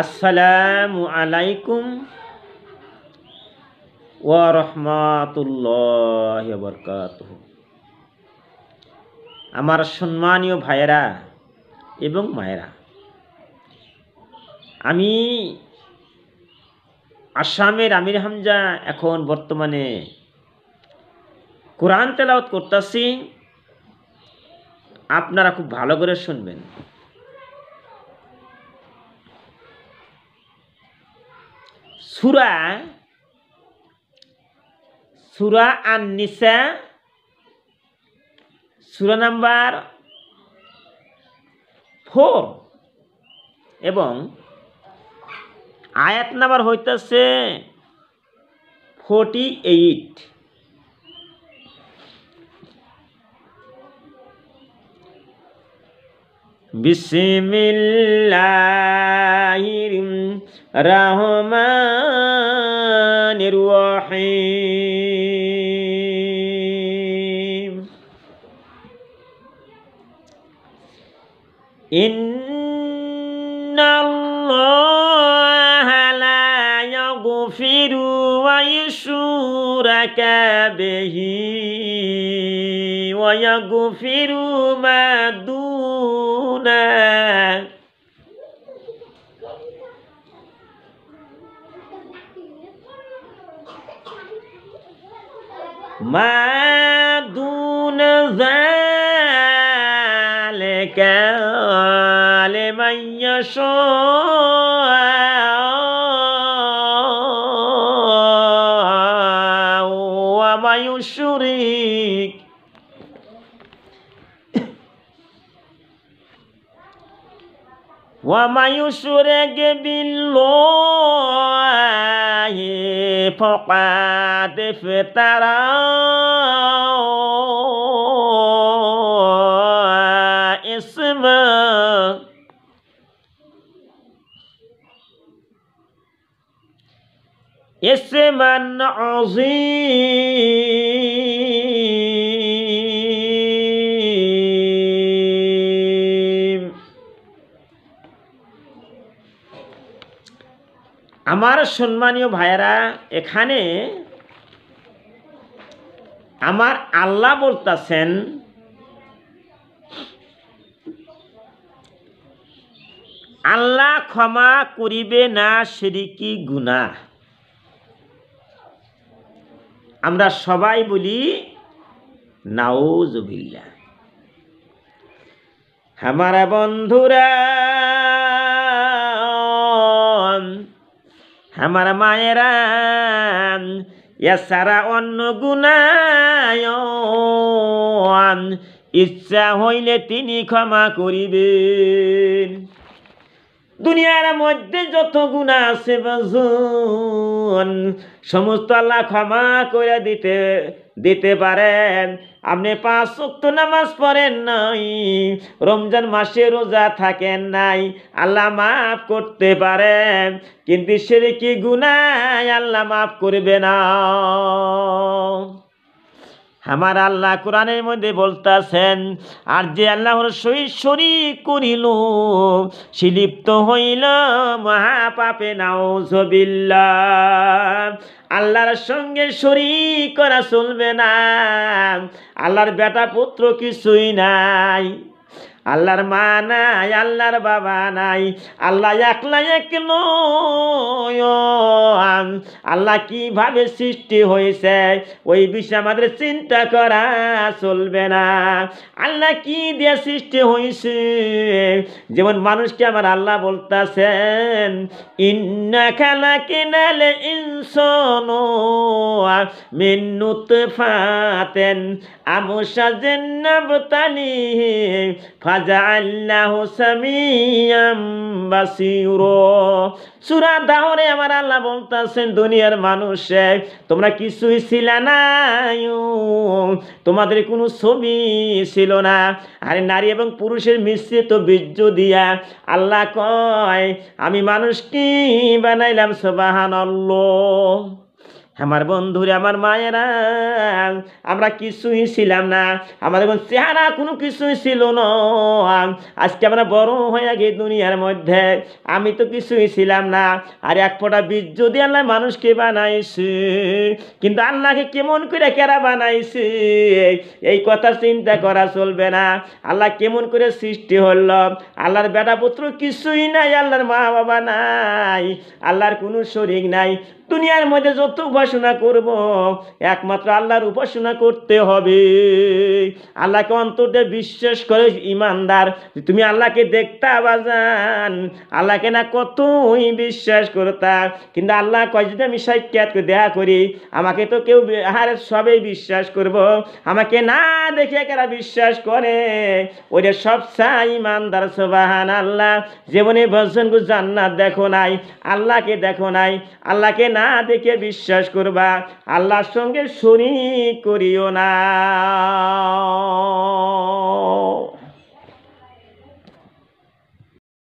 আসসালামু আলাইকুম ওয়া রহমাতুল্লাহ বরকাত আমার সম্মানীয় ভাইয়েরা এবং মায়েরা আমি আসামের আমির হামজা এখন বর্তমানে কোরআন তেলাওত করতেছি আপনারা খুব ভালো করে শুনবেন সুরা সুরা আন নিশা সুরা নাম্বার ফোর এবং আয়াত নাম্বার হইতেছে ফোর্টি এইট বিসমিল্লাহির রহমান الرحيم إن الله لا يغفر ويشرك به ويغفر ما دونه ما دون ذلك لمن يشاء وما يشرك بالله فقد افترى اسما اسما عظيما আমার সম্মানীয় ভাইয়েরা এখানে আমার আল্লাহ বলতেছেন আল্লাহ ক্ষমা করিবে না সিরিকি গুণা আমরা সবাই বলি নাউজবিল্লা আমার বন্ধুরা আমার মায়েরা সারা অন্য গুণায় ইচ্ছা হইলে তিনি ক্ষমা করিবেন দুনিয়ার মধ্যে যত গুণা আছে সমস্ত আল্লাহ ক্ষমা করে দিতে দিতে পারেন আপনি পাঁচ শক্ত নামাজ পড়েন নাই রমজান মাসে রোজা থাকেন নাই আল্লাহ মাফ করতে পারেন কিন্তু সে কি গুনায় আল্লাহ মাফ করবে না আমার আল্লাহ কোরআনের মধ্যে বলতেছেন আর যে আল্লাহর সই শরিক করিল সিলিপ্ত হইল মহাপাপে নাও জবিল্লা আল্লাহর সঙ্গে শরিক করা চলবে না আল্লাহর বেটা পুত্র কিছুই নাই আল্লাহর মা নাই আল্লাহর বাবা নাই আল্লাহ একলা এক আল্লাহ কিভাবে সৃষ্টি হয়েছে ওই বিষয়ে আমাদের চিন্তা করা চলবে না আল্লাহ কি দিয়ে সৃষ্টি হয়েছে যেমন মানুষকে আমার আল্লাহ বলতেছেন ইন্না খেলা কিনালে ইনসন মিনুত ফাতেন আমসাজেন নবতালি ফাজাআল্লাহু সামিয়াম বাসীরা সূরা দাহরে আমার আল্লাহ বলতাছেন দুনিয়ার মানুষ তোমরা কিছুই ছিল না তোমাদের কোনো ছবি ছিল না আরে নারী এবং পুরুষের মিশ্রিত বীর্য দিয়া আল্লাহ কয় আমি মানুষ কি বানাইলাম সুবহানাল্লাহ আমার বন্ধুরে আমার মায়েরা আমরা কিছুই ছিলাম না আমাদের চেহারা কোনো কিছুই ছিল না আজকে আমরা বড় হয়ে গিয়ে দুনিয়ার মধ্যে আমি তো কিছুই ছিলাম না আর এক ফোটা বীজ যদি আল্লাহ মানুষকে বানাইছি কিন্তু আল্লাহকে কেমন করে কেরা বানাইছি এই কথা চিন্তা করা চলবে না আল্লাহ কেমন করে সৃষ্টি হল আল্লাহর বেটা পুত্র কিছুই নাই আল্লাহর মা বাবা নাই আল্লাহর কোনো শরিক নাই দুনিয়ার মধ্যে যত উপাসনা করব একমাত্র আল্লাহর উপাসনা করতে হবে আল্লাহকে অন্তর বিশ্বাস করে ইমানদার তুমি আল্লাহকে দেখতে বাজান আল্লাহকে না কতই বিশ্বাস করতা কিন্তু আল্লাহ কয় যদি আমি সাক্ষাৎ দেয়া করি আমাকে তো কেউ হারে সবেই বিশ্বাস করব আমাকে না দেখে কারা বিশ্বাস করে ওইটা সব চাই ইমানদার সবাহান আল্লাহ জীবনে বসনগু জান্নাত দেখো নাই আল্লাহকে দেখো নাই আল্লাহকে না না দেখে বিশ্বাস করবা আল্লাহর সঙ্গে শরিক করিও না